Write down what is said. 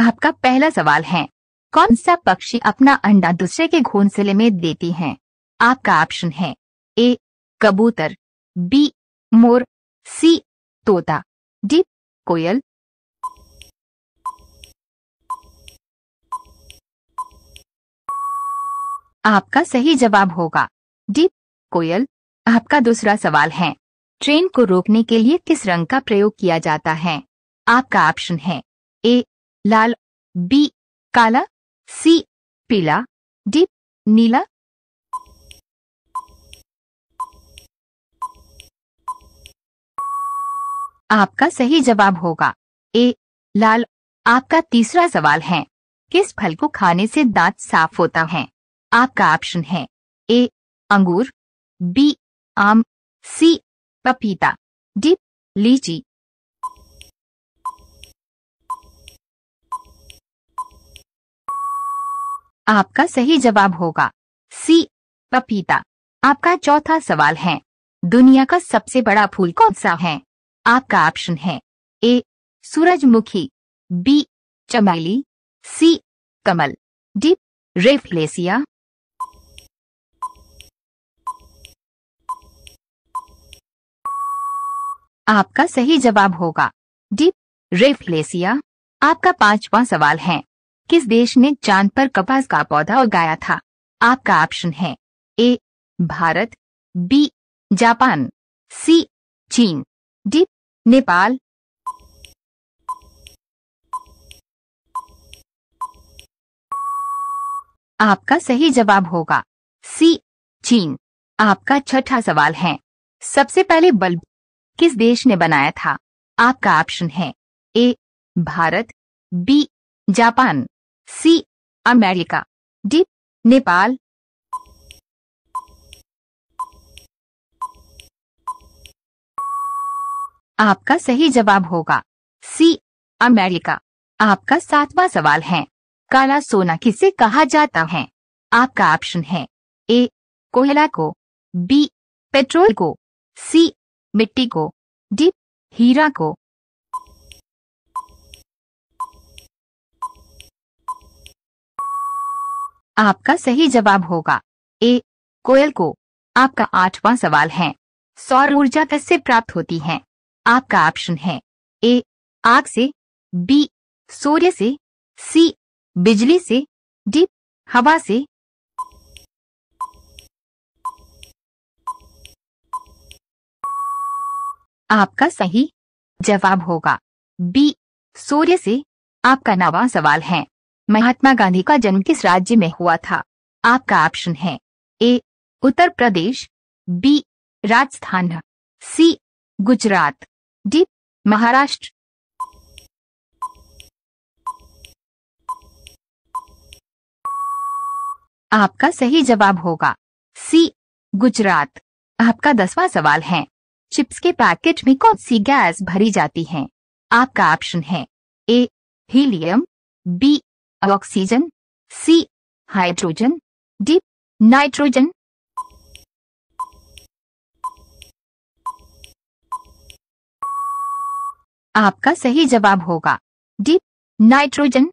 आपका पहला सवाल है कौन सा पक्षी अपना अंडा दूसरे के घोंसले में देती है आपका ऑप्शन है ए कबूतर बी मोर सी तोता डी कोयल आपका सही जवाब होगा डी कोयल आपका दूसरा सवाल है ट्रेन को रोकने के लिए किस रंग का प्रयोग किया जाता है आपका ऑप्शन है ए लाल बी काला सी पीला डी नीला आपका सही जवाब होगा ए लाल आपका तीसरा सवाल है किस फल को खाने से दांत साफ होता है आपका ऑप्शन है ए अंगूर बी आम सी पपीता डी लीची आपका सही जवाब होगा सी पपीता आपका चौथा सवाल है दुनिया का सबसे बड़ा फूल कौन सा है आपका ऑप्शन है ए सूरजमुखी बी चमेली सी कमल डी रेफलेसिया आपका सही जवाब होगा डीप रेफलेसिया आपका पांचवा सवाल है किस देश ने चांद पर कपास का पौधा उगाया था आपका ऑप्शन है A Bharat B Japan C चीन डी नेपाल आपका सही जवाब होगा सी चीन आपका छठा सवाल है सबसे पहले बल्ब किस देश ने बनाया था आपका ऑप्शन है A Bharat B Japan C America D Nepal आपका सही जवाब होगा सी अमेरिका आपका सातवां सवाल है काला सोना किसे कहा जाता है आपका ऑप्शन है ए कोयला को बी पेट्रोल को सी मिट्टी को डी हीरा को आपका सही जवाब होगा ए कोयल को आपका आठवां सवाल है सौर ऊर्जा कैसे प्राप्त होती है आपका ऑप्शन है ए आग से बी सूर्य से सी बिजली से डी हवा से आपका सही जवाब होगा बी सूर्य से आपका नवा सवाल है महात्मा गांधी का जन्म किस राज्य में हुआ था आपका ऑप्शन है A Uttar Pradesh B Rajasthan C Gujarat D Maharashtra आपका सही जवाब होगा सी गुजरात आपका दसवां सवाल है चिप्स के पैकेट में कौन सी गैस भरी जाती है आपका ऑप्शन है A helium B oxygen C hydrogen D nitrogen आपका सही जवाब होगा डी नाइट्रोजन